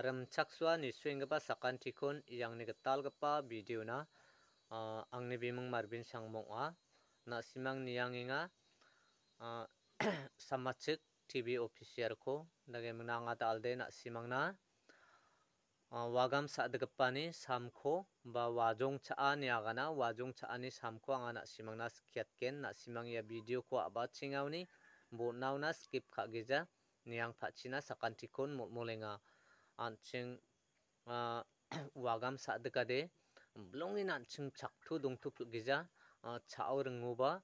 sakan yang nisuenggipa sakantikon video na, ah, ang ni biming marbin na simang ni yang inga niangenga ah, samachik TV officialko na simang na na, ah, wagam sa sadgepani samko ba wajong chaani agana wajong chaani samko anga na skiatken simang ya video ko bo naw na skip ka khageja niang phachina sakantikon mulenga anching wagam wagam dekade blongin anching chaktu dongtu gija giza chao rengoba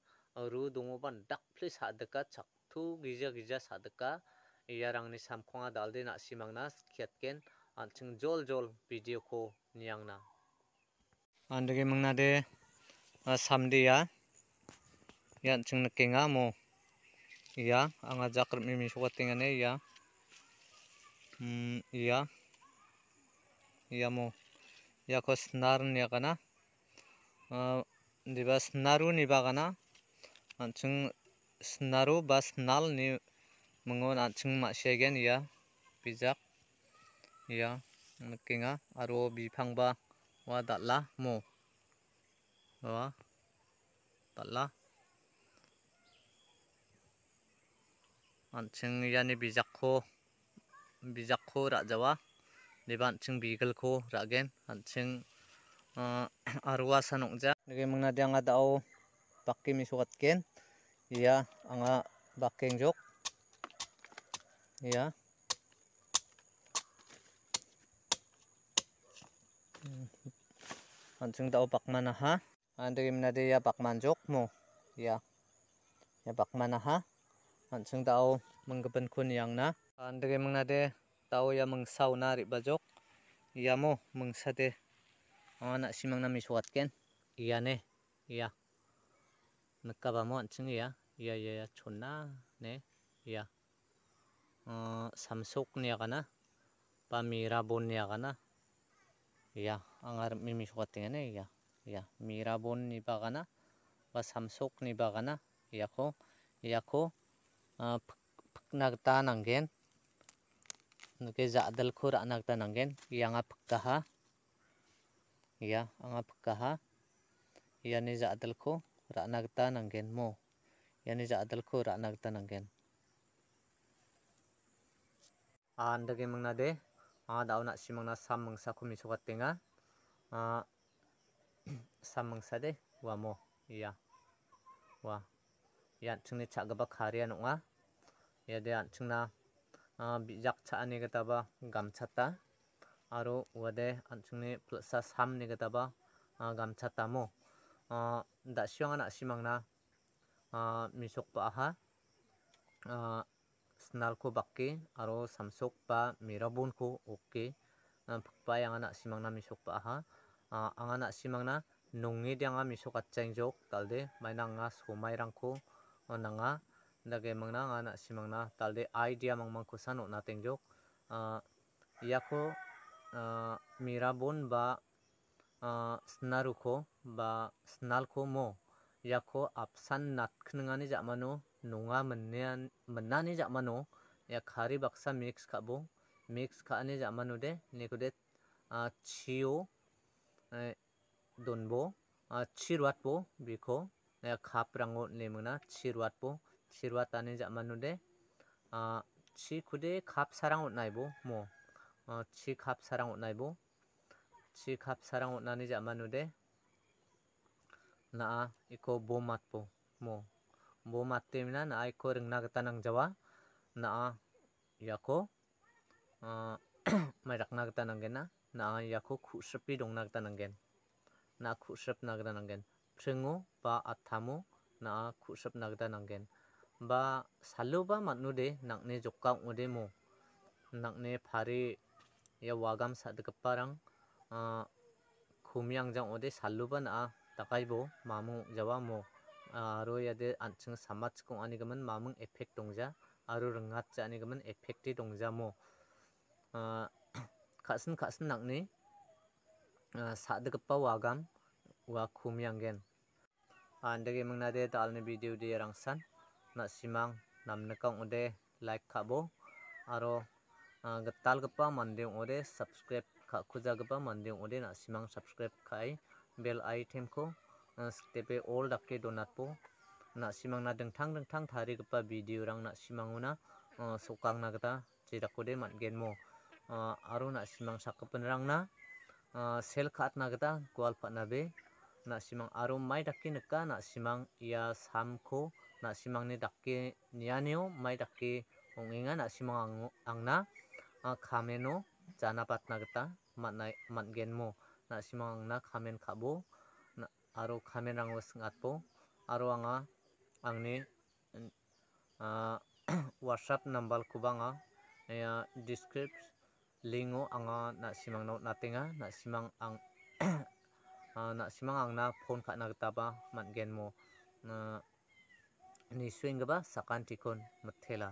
ru plis dakple sadka chaktu gija gija sadka iarangni samkhonga dalde kiat ken anching jol jol video ko niangna andege mangnade uh, samdia ya ching nakenga mo iya anga jakrmi mi sokatingane iya iya Iya, iya ko snarun yakana diba snaru ni bakana ancung snaru ba snal ni mengon ancung masyegen ya bijak ya nikinga aro bipang ba wa dala, mo wa iya ni bijak ko bijakko rajawa deba an·ching bigelko ra·gen an·ching uh, arua sa nongjak nage mangnadi anga da-o bake mesogatken ia anga iya, ia anjing dao bakmana ha andri mnade iya. ya bakmanjok mo ya ya bakmana ha anjing dao kun yang na pandre mengnade tau ya mengsau narik bajok ia mo mengsate anak oh, simang nami ken, iya ne iya, nekaba mo ceng ya. iya, iya iya ia chonna ne ia oh, samsok ne kana pamirabon ne kana iya, angar mimi iya ne iya, ia mirabon ni bagana ba samsok ni kana iya ko iya ko ah, peknak nanggen nuke zadal khur anak tanangen yanga kaha, ya kaha, ya ni zadal khu ranak tanangen mo iya ni zadal khu ranak tanangen andage mangna de a dauna simangna sam ku khumi sokatenga a sam mangsa de wa mo ya wa yan chungni chagaba khariya nonga ya de yan na bijak cha ani gata ba gamcha ta aro wade anchungne plusa samne gata ba gamcha ta mo da siang anak mangna, na misok pa ha, snal ko bakke aro samsok pa mirabun ko oke pa yang anak si mangna misok pa ha, anga anak si mangna nongi dianga misok at jok kalde mainanga somai rangko nanga दगे मंगना आना सिमंगना तालदे आइडिया मंगमंग को सानो ना तेंजो याको मीरा बोन बा स्नारुखो बा स्नालखो मो याको आपसान नाटखनाने जामानो नुंगा मन्नेन मन्नाने जामानो या खारी बक्सा मिक्स खाबो मिक्स खाने जामानो दे नेकोदे छियो दोनबो छिरवाटबो बिखो या खाप रंगो नेमना छिरवाटबो chirwa tani jamanu de chi kude khap sarang utnai bo mo chi khap sarang utnai bo chi khap sarang utnani jamanu de na iko bo mat bo mo bo mat temna na iko ringna gatanang jawa na yako mai rakna gatanangen na na yako khusapi dongna gatanangen na khusap nagdanangen pringo ba athamu na khusap nagdanangen ba s a l u b a manu de nakne joka k ong mo nakne pare ya wagam s a d e k a p a r a n g kumiang jang ode s a l u b a na takai bo mamu jawa mo aro ya de anchung samach kong ani gaman mamung effect dongja aro rengat ja ani gaman effect de dongja mo kasin kasin nakne s a d e k a p a wagam wa kumiang gen andage mangnade t a l n e video de rangsan nasimang namnakang ode like khabo aro gatalgapa mandeng ode subscribe khakhujagapa mandeng ode nasimang subscribe khai bell item ko stepe all dakke donatpo nasimang na dengthang dengthang tharigapa video rang nasimanguna sokang nagata jirakode mangenmo aro nasimang sakapan rang na sel khat nagata gwal phatna be nasimang aro mai dakke nika nasimang ya samko na simang ni dakke nianeo mai dakke ongenga na simang angna khameno jana patna gata m a n a i matgen mo na simang angna khamen khabo aro a khamen rango singatpo aro anga angni whatsapp number kubanga ya description lingo anga na simang no natenga na simang ang na simang ang na phone kha na gata ba m a n g e n mo na ni swingaba sakantikon mathela